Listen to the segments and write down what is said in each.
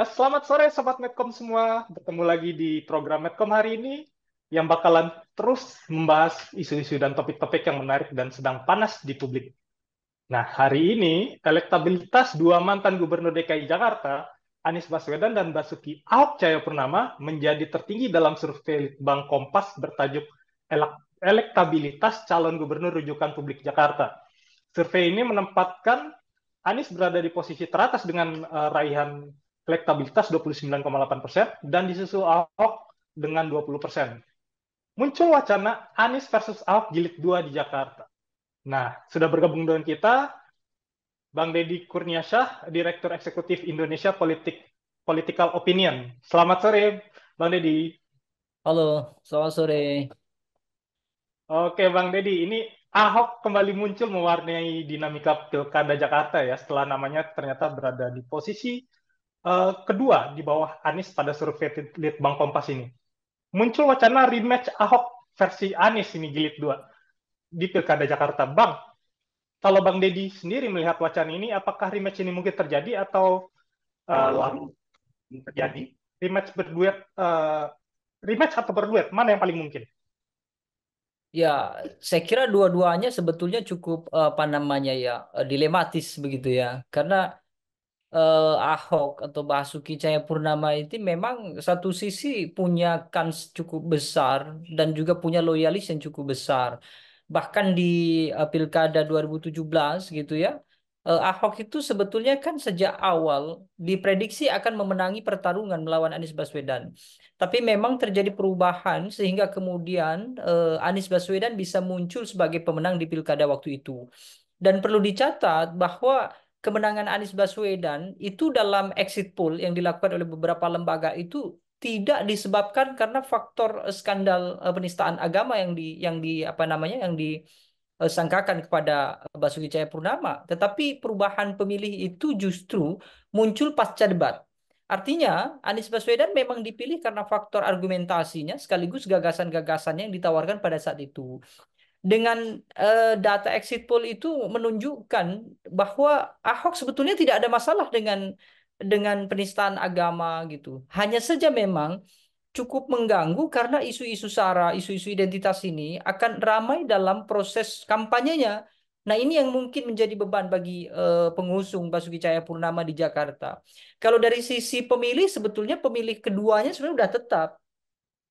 Nah, selamat sore Sobat Medcom semua. Bertemu lagi di program Medcom hari ini yang bakalan terus membahas isu-isu dan topik-topik yang menarik dan sedang panas di publik. Nah, hari ini elektabilitas dua mantan Gubernur DKI Jakarta, Anies Baswedan dan Basuki Ahok Cahayapurnama menjadi tertinggi dalam survei Bank Kompas bertajuk Elektabilitas Calon Gubernur Rujukan Publik Jakarta. Survei ini menempatkan Anies berada di posisi teratas dengan uh, raihan elektabilitas 29,8% dan disusul Ahok dengan 20%. Muncul wacana Anies versus Ahok jilid 2 di Jakarta. Nah, sudah bergabung dengan kita Bang Deddy Kurniasyah, Direktur Eksekutif Indonesia Politik Political Opinion. Selamat sore, Bang Deddy. Halo, selamat sore. Oke, Bang Deddy, ini Ahok kembali muncul mewarnai dinamika pilkada Jakarta ya, setelah namanya ternyata berada di posisi uh, kedua di bawah Anies pada survei Litbang Kompas ini. Muncul wacana rematch Ahok versi Anies ini jilid 2 di Pilkada Jakarta. Bang, kalau Bang Deddy sendiri melihat wacana ini, apakah rematch ini mungkin terjadi atau uh, eh, lalu terjadi? Rematch berduet, uh, rematch atau berduet, mana yang paling mungkin? Ya, saya kira dua-duanya sebetulnya cukup apa namanya ya dilematis begitu ya, karena eh, Ahok atau Basuki Cahayapurnama itu memang satu sisi punya kans cukup besar dan juga punya loyalis yang cukup besar. Bahkan di eh, Pilkada 2017 gitu ya, eh, Ahok itu sebetulnya kan sejak awal diprediksi akan memenangi pertarungan melawan Anies Baswedan. Tapi memang terjadi perubahan sehingga kemudian eh, Anies Baswedan bisa muncul sebagai pemenang di Pilkada waktu itu. Dan perlu dicatat bahwa kemenangan Anies Baswedan itu dalam exit poll yang dilakukan oleh beberapa lembaga itu tidak disebabkan karena faktor eh, skandal eh, penistaan agama yang di yang di apa namanya yang disangkakan kepada eh, Basuki Cahayapurnama, tetapi perubahan pemilih itu justru muncul pasca debat. Artinya Anies Baswedan memang dipilih karena faktor argumentasinya sekaligus gagasan-gagasannya yang ditawarkan pada saat itu dengan uh, data exit poll itu menunjukkan bahwa Ahok sebetulnya tidak ada masalah dengan dengan penistaan agama gitu. Hanya saja memang cukup mengganggu karena isu-isu sara, isu-isu identitas ini akan ramai dalam proses kampanyenya. Nah, ini yang mungkin menjadi beban bagi uh, pengusung Basuki Cahayapurnama di Jakarta. Kalau dari sisi pemilih sebetulnya pemilih keduanya sebenarnya sudah tetap.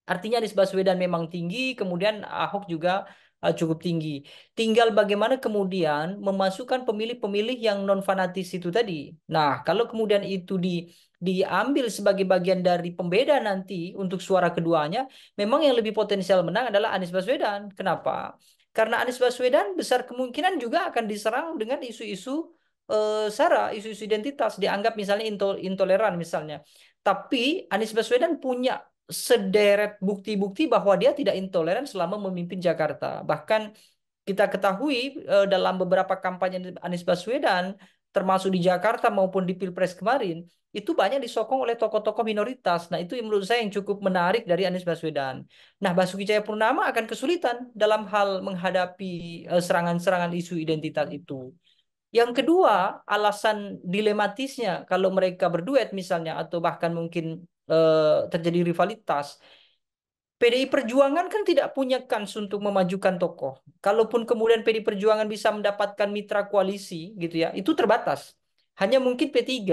Artinya Anies Baswedan memang tinggi, kemudian Ahok juga Eh, cukup tinggi. Tinggal bagaimana kemudian memasukkan pemilih-pemilih yang non fanatis itu tadi. Nah, kalau kemudian itu di diambil sebagai bagian dari pembeda nanti untuk suara keduanya, memang yang lebih potensial menang adalah Anies Baswedan. Kenapa? Karena Anies Baswedan besar kemungkinan juga akan diserang dengan isu-isu uh, sara, isu-isu identitas dianggap misalnya intoleran misalnya. Tapi Anies Baswedan punya sederet bukti-bukti bahwa dia tidak intoleran selama memimpin Jakarta. Bahkan kita ketahui eh, dalam beberapa kampanye Anies Baswedan, termasuk di Jakarta maupun di Pilpres kemarin, itu banyak disokong oleh tokoh-tokoh minoritas. Nah itu menurut saya yang cukup menarik dari Anies Baswedan. Nah Basuki Cahayapurnama akan kesulitan dalam hal menghadapi eh, serangan-serangan isu identitas itu. Yang kedua, alasan dilematisnya kalau mereka berduet misalnya atau bahkan mungkin Eh, terjadi rivalitas. PDI Perjuangan kan tidak punya kans untuk memajukan tokoh. Kalaupun kemudian PDI Perjuangan bisa mendapatkan mitra koalisi gitu ya, itu terbatas. Hanya mungkin P3.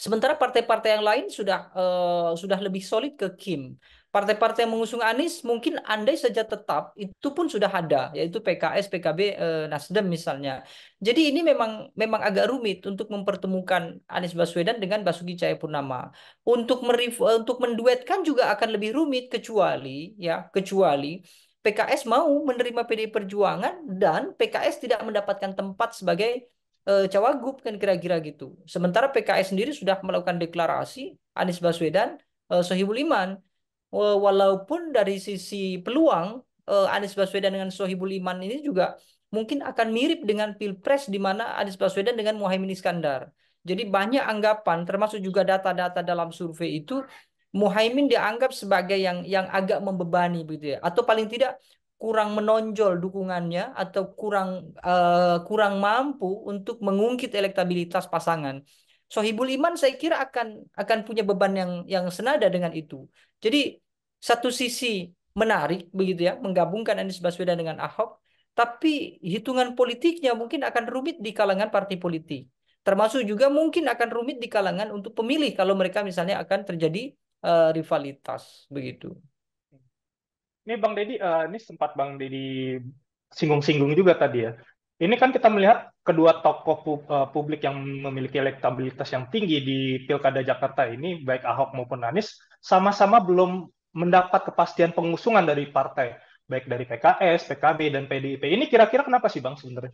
Sementara partai-partai yang lain sudah uh, sudah lebih solid ke Kim partai-partai yang mengusung Anies mungkin andai saja tetap itu pun sudah ada yaitu PKS, PKB, eh, Nasdem misalnya. Jadi ini memang memang agak rumit untuk mempertemukan Anies Baswedan dengan Basuki Cahayapurnama. Untuk merif eh, untuk menduetkan juga akan lebih rumit kecuali ya kecuali PKS mau menerima PDI Perjuangan dan PKS tidak mendapatkan tempat sebagai eh, cawagup kan kira-kira gitu. Sementara PKS sendiri sudah melakukan deklarasi Anies Baswedan eh, Sohibul Iman Eh, walaupun dari sisi peluang eh, Anies Baswedan dengan Sohibul Iman ini juga mungkin akan mirip dengan Pilpres di mana Anies Baswedan dengan Muhaimin Iskandar. Jadi banyak anggapan termasuk juga data-data dalam survei itu Muhaimin dianggap sebagai yang yang agak membebani begitu ya atau paling tidak kurang menonjol dukungannya atau kurang uh, kurang mampu untuk mengungkit elektabilitas pasangan. Sohibul Iman saya kira akan akan punya beban yang yang senada dengan itu. Jadi satu sisi menarik begitu ya menggabungkan Anies Baswedan dengan Ahok tapi hitungan politiknya mungkin akan rumit di kalangan partai politik termasuk juga mungkin akan rumit di kalangan untuk pemilih kalau mereka misalnya akan terjadi uh, rivalitas begitu. Ini Bang Deddy, uh, ini sempat Bang Deddy singgung-singgung juga tadi ya. Ini kan kita melihat kedua tokoh eh, publik yang memiliki elektabilitas yang tinggi di Pilkada Jakarta ini, baik Ahok maupun Anies, sama-sama belum mendapat kepastian pengusungan dari partai, baik dari PKS, PKB, dan PDIP. Ini kira-kira kenapa sih Bang sebenarnya?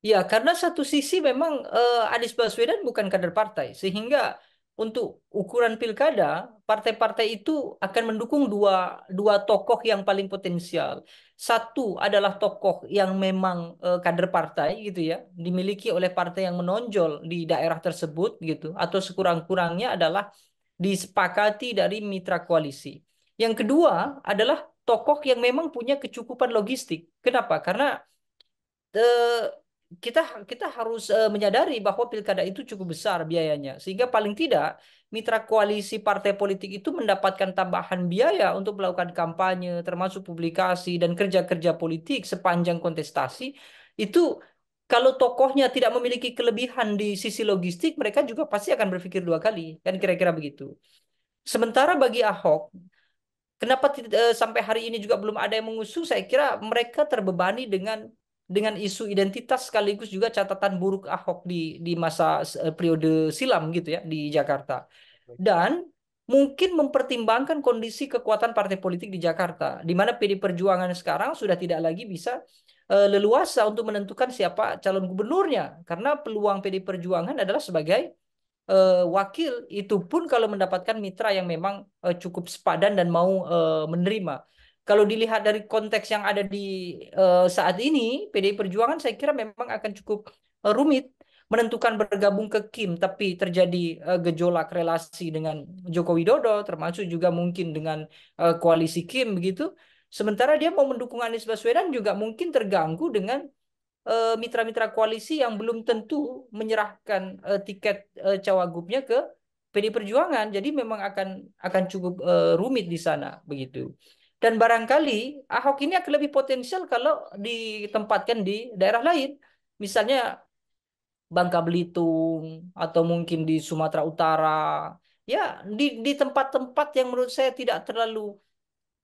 Ya, karena satu sisi memang uh, Anies Baswedan bukan kader partai, sehingga untuk ukuran pilkada, partai-partai itu akan mendukung dua, dua tokoh yang paling potensial. Satu adalah tokoh yang memang uh, kader partai gitu ya, dimiliki oleh partai yang menonjol di daerah tersebut gitu, atau sekurang-kurangnya adalah disepakati dari mitra koalisi. Yang kedua adalah tokoh yang memang punya kecukupan logistik. Kenapa? Karena uh, kita kita harus uh, menyadari bahwa pilkada itu cukup besar biayanya sehingga paling tidak mitra koalisi partai politik itu mendapatkan tambahan biaya untuk melakukan kampanye termasuk publikasi dan kerja-kerja politik sepanjang kontestasi itu kalau tokohnya tidak memiliki kelebihan di sisi logistik, mereka juga pasti akan berpikir dua kali, kan kira-kira begitu. Sementara bagi Ahok, kenapa eh, sampai hari ini juga belum ada yang mengusung? Saya kira mereka terbebani dengan dengan isu identitas sekaligus juga catatan buruk Ahok di di masa eh, periode silam gitu ya di Jakarta. Dan mungkin mempertimbangkan kondisi kekuatan partai politik di Jakarta, di mana PD Perjuangan sekarang sudah tidak lagi bisa Eh, leluasa untuk menentukan siapa calon gubernurnya karena peluang PD Perjuangan adalah sebagai uh, wakil itu pun kalau mendapatkan mitra yang memang uh, cukup sepadan dan mau uh, menerima. Kalau dilihat dari konteks yang ada di uh, saat ini pd Perjuangan saya kira memang akan cukup uh, rumit menentukan bergabung ke Kim tapi terjadi uh, gejolak relasi dengan Joko Widodo termasuk juga mungkin dengan uh, koalisi Kim begitu Sementara dia mau mendukung Anies Baswedan juga mungkin terganggu dengan eh, mitra-mitra koalisi yang belum tentu menyerahkan eh, tiket eh, cawagupnya ke PD Perjuangan. Jadi memang akan akan cukup rumit di sana begitu. Dan barangkali Ahok ini akan lebih potensial kalau ditempatkan di daerah lain. Misalnya Bangka Belitung atau mungkin di Sumatera Utara. Ya, di di tempat-tempat yang menurut saya tidak terlalu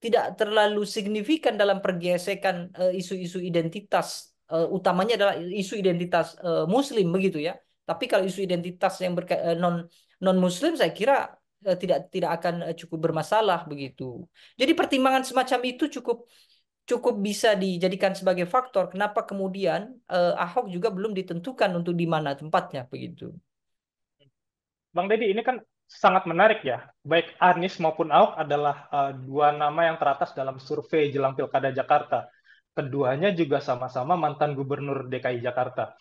tidak terlalu signifikan dalam pergesekan eh, isu-isu identitas eh, utamanya adalah isu identitas eh, muslim begitu ya tapi kalau isu identitas yang berka non non muslim saya kira tidak tidak akan cukup bermasalah begitu jadi pertimbangan semacam itu cukup cukup bisa dijadikan sebagai faktor kenapa kemudian uh, Ahok juga belum ditentukan untuk di mana tempatnya begitu. Bang Deddy, ini kan sangat menarik ya. Baik Anies maupun Ahok adalah uh, dua nama yang teratas dalam survei jelang Pilkada Jakarta. Keduanya juga sama-sama mantan gubernur DKI Jakarta.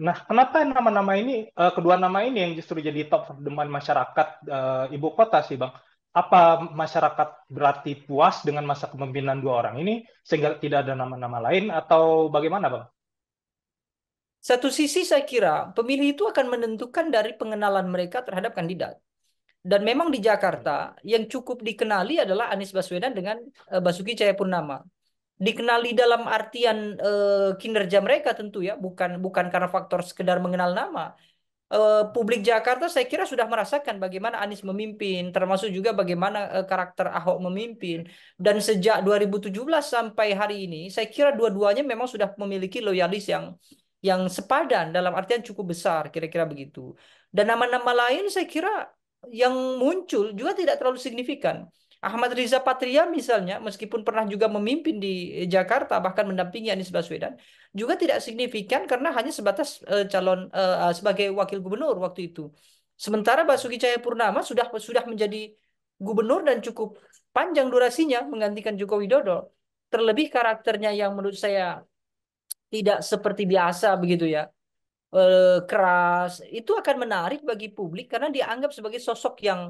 Nah, kenapa nama-nama ini, uh, kedua nama ini yang justru jadi top of masyarakat uh, ibu kota sih, Bang? Apa masyarakat berarti puas dengan masa kepemimpinan dua orang ini sehingga tidak ada nama-nama lain atau bagaimana, Bang? Satu sisi saya kira pemilih itu akan menentukan dari pengenalan mereka terhadap kandidat dan memang di Jakarta hmm. yang cukup dikenali adalah Anies Baswedan dengan uh, Basuki Cahayapurnama. Dikenali dalam artian uh, kinerja mereka tentu ya, bukan bukan karena faktor sekedar mengenal nama. Uh, publik Jakarta saya kira sudah merasakan bagaimana Anies memimpin, termasuk juga bagaimana uh, karakter Ahok memimpin. Dan sejak 2017 sampai hari ini, saya kira dua-duanya memang sudah memiliki loyalis yang yang sepadan dalam artian cukup besar kira-kira begitu. Dan nama-nama lain saya kira yang muncul juga tidak terlalu signifikan. Ahmad Riza Patria misalnya, meskipun pernah juga memimpin di eh, Jakarta, bahkan mendampingi Anies Baswedan, juga tidak signifikan karena hanya sebatas eh, calon eh, sebagai wakil gubernur waktu itu. Sementara Basuki Cahayapurnama sudah sudah menjadi gubernur dan cukup panjang durasinya menggantikan Joko Widodo. Terlebih karakternya yang menurut saya tidak seperti biasa begitu ya. Eh, keras itu akan menarik bagi publik karena dianggap sebagai sosok yang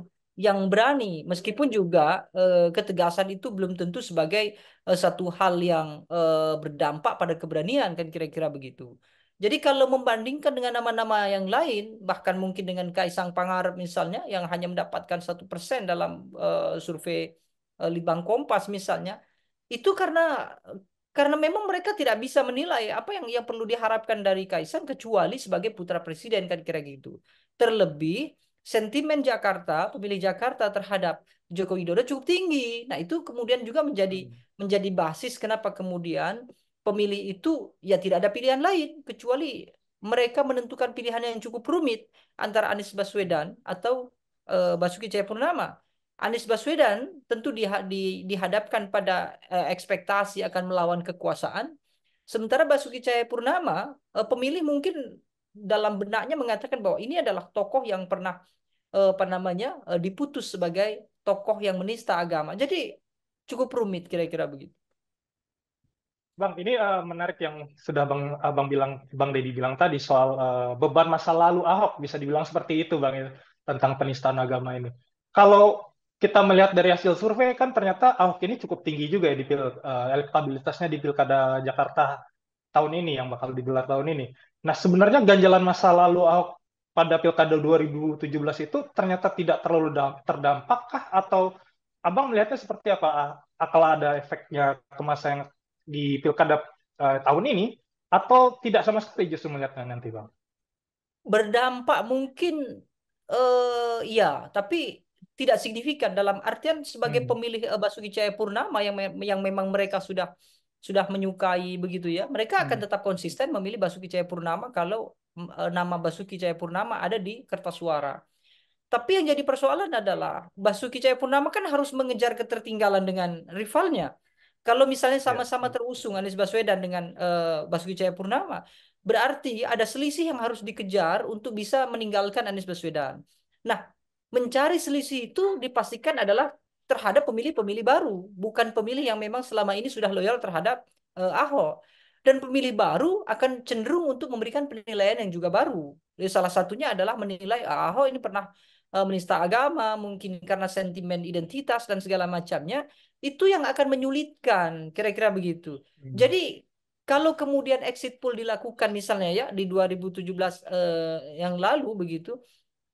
yang berani meskipun juga eh, ketegasan itu belum tentu sebagai eh, satu hal yang berdampak pada keberanian kan kira-kira begitu. Jadi kalau membandingkan dengan nama-nama yang lain bahkan mungkin dengan Kaisang Pangarap misalnya yang hanya mendapatkan satu persen dalam survei Libang Kompas misalnya itu karena karena memang mereka tidak bisa menilai apa yang yang perlu diharapkan dari Kaisang kecuali sebagai putra presiden kan kira gitu. Terlebih sentimen Jakarta, pemilih Jakarta terhadap Joko Widodo cukup tinggi. Nah, itu kemudian juga menjadi hmm. menjadi basis kenapa kemudian pemilih itu ya tidak ada pilihan lain kecuali mereka menentukan pilihan yang cukup rumit antara Anies Baswedan atau uh, Basuki Cahayapurnama. Anies Baswedan tentu di, di, dihadapkan pada eh, ekspektasi akan melawan kekuasaan. Sementara Basuki Cahayapurnama, eh, pemilih mungkin dalam benaknya mengatakan bahwa ini adalah tokoh yang pernah eh, apa namanya eh, diputus sebagai tokoh yang menista agama. Jadi cukup rumit kira-kira begitu. Bang, ini uh, menarik yang sudah Bang Abang bilang, Bang Deddy bilang tadi soal uh, beban masa lalu Ahok bisa dibilang seperti itu, Bang, ya, tentang penistaan agama ini. Kalau kita melihat dari hasil survei kan ternyata Ahok ini cukup tinggi juga ya di pil, uh, elektabilitasnya di pilkada Jakarta tahun ini yang bakal digelar tahun ini. Nah sebenarnya ganjalan masa lalu Ahok pada pilkada 2017 itu ternyata tidak terlalu terdampakkah atau abang melihatnya seperti apa? Akal ada efeknya ke masa yang di pilkada uh, tahun ini atau tidak sama sekali justru melihatnya nanti bang? Berdampak mungkin uh, ya tapi tidak signifikan dalam artian sebagai hmm. pemilih eh, Basuki Cahayapurnama yang yang memang mereka sudah sudah menyukai begitu ya mereka akan hmm. tetap konsisten memilih Basuki Cahaya Purnama kalau eh, nama Basuki Cahaya Purnama ada di kertas suara tapi yang jadi persoalan adalah Basuki Cahaya Purnama kan harus mengejar ketertinggalan dengan rivalnya kalau misalnya ya, sama-sama ya. terusung Anies Baswedan dengan uh, Basuki Purnama berarti ada selisih yang harus dikejar untuk bisa meninggalkan Anies Baswedan nah mencari selisih itu dipastikan adalah terhadap pemilih-pemilih baru, bukan pemilih yang memang selama ini sudah loyal terhadap uh, Ahok. Dan pemilih baru akan cenderung untuk memberikan penilaian yang juga baru. Jadi ya, salah satunya adalah menilai ah, Ahok ini pernah uh, menista agama, mungkin karena sentimen identitas dan segala macamnya, itu yang akan menyulitkan, kira-kira begitu. Hmm. Jadi kalau kemudian exit poll dilakukan misalnya ya di 2017 uh, eh, yang lalu begitu,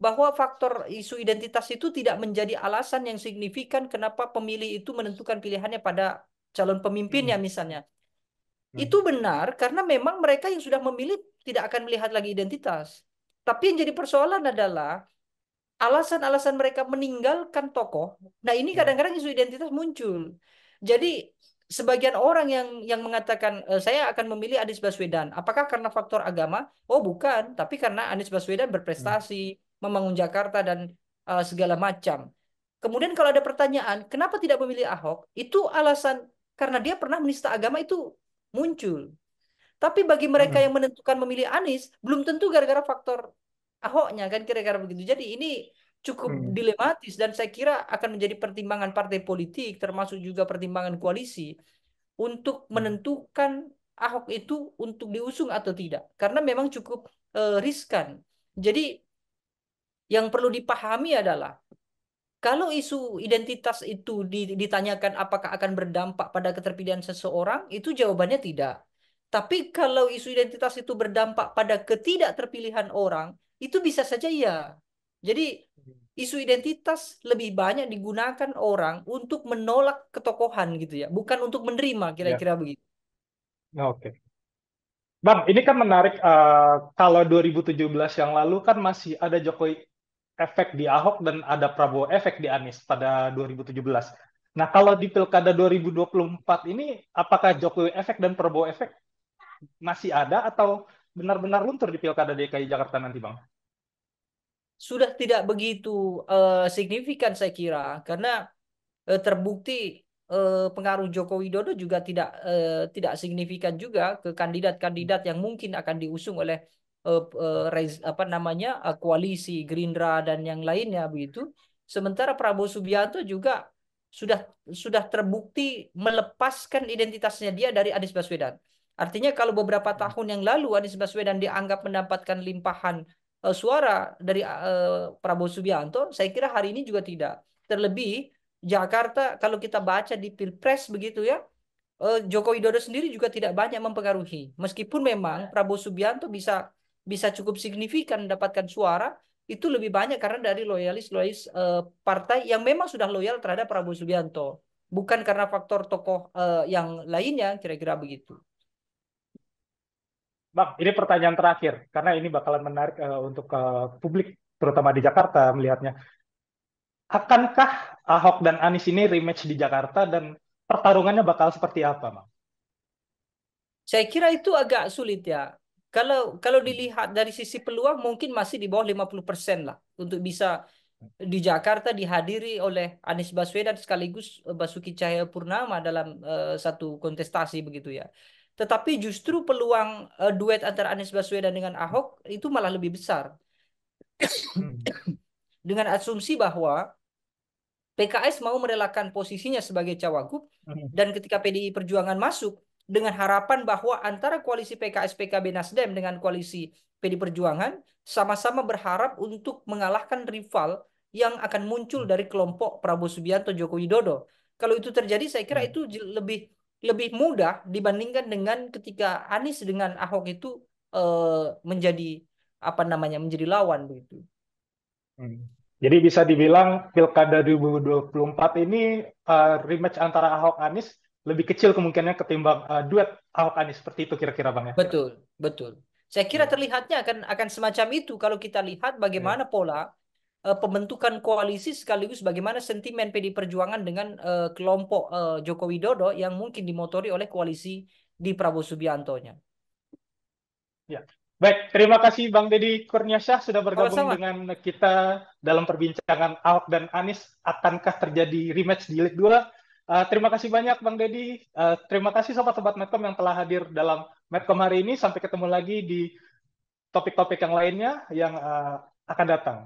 bahwa faktor isu identitas itu tidak menjadi alasan yang signifikan kenapa pemilih itu menentukan pilihannya pada calon pemimpinnya hmm. misalnya. Hmm. Itu benar karena memang mereka yang sudah memilih tidak akan melihat lagi identitas. Tapi yang jadi persoalan adalah alasan-alasan mereka meninggalkan tokoh. Nah, ini hmm. kadang-kadang isu identitas muncul. Jadi sebagian orang yang yang mengatakan eh, saya akan memilih Anies Baswedan, apakah karena faktor agama? Oh, bukan, tapi karena Anies Baswedan hmm. berprestasi, membangun Jakarta dan uh, segala macam. Kemudian kalau ada pertanyaan, kenapa tidak memilih Ahok? Itu alasan karena dia pernah menista agama itu muncul. Tapi bagi mereka hmm. yang menentukan memilih Anies, belum tentu gara-gara faktor Ahoknya kan kira-kira begitu. Jadi ini cukup hmm. dilematis dan saya kira akan menjadi pertimbangan partai politik termasuk juga pertimbangan koalisi untuk hmm. menentukan Ahok itu untuk diusung atau tidak. Karena memang cukup uh, riskan. Jadi yang perlu dipahami adalah kalau isu identitas itu ditanyakan apakah akan berdampak pada keterpilihan seseorang, itu jawabannya tidak. Tapi kalau isu identitas itu berdampak pada ketidakterpilihan orang, itu bisa saja iya. Jadi isu identitas lebih banyak digunakan orang untuk menolak ketokohan gitu ya, bukan untuk menerima kira-kira ya. begitu. Nah, oke. Okay. Bang, ini kan menarik uh, kalau 2017 yang lalu kan masih ada Jokowi efek di Ahok dan ada Prabowo efek di Anies pada 2017. Nah, kalau di Pilkada 2024 ini apakah Jokowi efek dan Prabowo efek masih ada atau benar-benar luntur di Pilkada DKI Jakarta nanti, Bang? Sudah tidak begitu uh, signifikan saya kira karena uh, terbukti uh, pengaruh Joko Widodo juga tidak uh, tidak signifikan juga ke kandidat-kandidat yang mungkin akan diusung oleh uh, uh, apa namanya uh, koalisi Gerindra dan yang lainnya begitu. Sementara Prabowo Subianto juga sudah sudah terbukti melepaskan identitasnya dia dari Anies Baswedan. Artinya kalau beberapa hmm. tahun yang lalu Anies Baswedan dianggap mendapatkan limpahan uh, suara dari uh, Prabowo Subianto, saya kira hari ini juga tidak. Terlebih Jakarta kalau kita baca di Pilpres begitu ya, Joko Widodo sendiri juga tidak banyak mempengaruhi. Meskipun memang ya. Prabowo Subianto bisa bisa cukup signifikan mendapatkan suara itu lebih banyak karena dari loyalis-loyalis uh, partai yang memang sudah loyal terhadap Prabowo Subianto, bukan karena faktor tokoh uh, yang lainnya kira-kira begitu. Bang, ini pertanyaan terakhir karena ini bakalan menarik uh, untuk uh, publik terutama di Jakarta melihatnya. Akankah Ahok dan Anies ini rematch di Jakarta dan pertarungannya bakal seperti apa, Bang? Saya kira itu agak sulit ya. Kalau kalau hmm. dilihat dari sisi peluang mungkin masih di bawah 50% lah untuk bisa di Jakarta dihadiri oleh Anies Baswedan sekaligus eh, Basuki Cahaya Purnama dalam uh, satu kontestasi begitu ya. Tetapi justru peluang uh, duet antara Anies Baswedan dengan Ahok itu malah lebih besar. Hmm. dengan asumsi bahwa PKS mau merelakan posisinya sebagai cawagup hmm. dan ketika PDI Perjuangan masuk dengan harapan bahwa antara koalisi PKS PKB Nasdem dengan koalisi PD Perjuangan sama-sama berharap untuk mengalahkan rival yang akan muncul hmm. dari kelompok Prabowo Subianto Joko Widodo. Kalau itu terjadi saya kira hmm. itu lebih lebih mudah dibandingkan dengan ketika Anies dengan Ahok itu eh, menjadi apa namanya menjadi lawan begitu. Hmm. Jadi bisa dibilang pilkada 2024 ini uh, rematch antara Ahok Anies lebih kecil kemungkinannya ketimbang uh, duet Ahok Anies seperti itu kira-kira Bang ya. Betul, betul. Saya kira hmm. terlihatnya akan akan semacam itu kalau kita lihat bagaimana ya. pola uh, pembentukan koalisi sekaligus bagaimana sentimen PD Perjuangan dengan uh, kelompok uh, Joko Widodo yang mungkin dimotori oleh koalisi di Prabowo Subiantonya. Ya. Baik, terima kasih Bang Deddy Kurniasyah sudah bergabung sama dengan kita dalam perbincangan Ahok dan Anies. Akankah terjadi rematch di Liga 2? Uh, terima kasih banyak Bang Deddy. Uh, terima kasih sobat-sobat Medcom yang telah hadir dalam Medcom hari ini. Sampai ketemu lagi di topik-topik yang lainnya yang uh, akan datang.